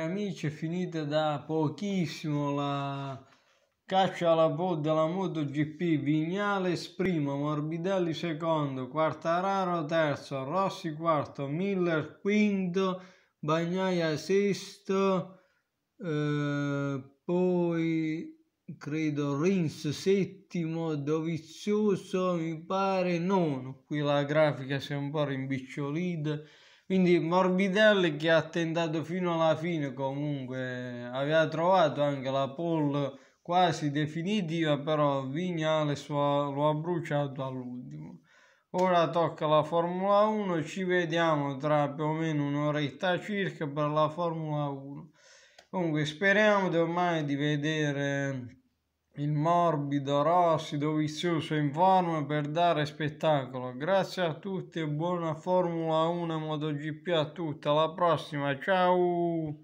amici, è finita da pochissimo la caccia alla pod della MotoGP, Vignales primo, Morbidelli secondo, Quartararo terzo, Rossi quarto, Miller quinto, Bagnaia sesto, eh, poi credo Rins settimo, Dovizioso mi pare nono, qui la grafica si è un po' rimbicciolita, quindi Morbidelli che ha tentato fino alla fine comunque, aveva trovato anche la pole quasi definitiva, però Vignale lo ha bruciato all'ultimo. Ora tocca la Formula 1, ci vediamo tra più o meno un'oretta circa per la Formula 1. Comunque speriamo domani di vedere il morbido, rossido vizioso in forma per dare spettacolo. Grazie a tutti e buona Formula 1 MotoGP a tutti. Alla prossima, ciao!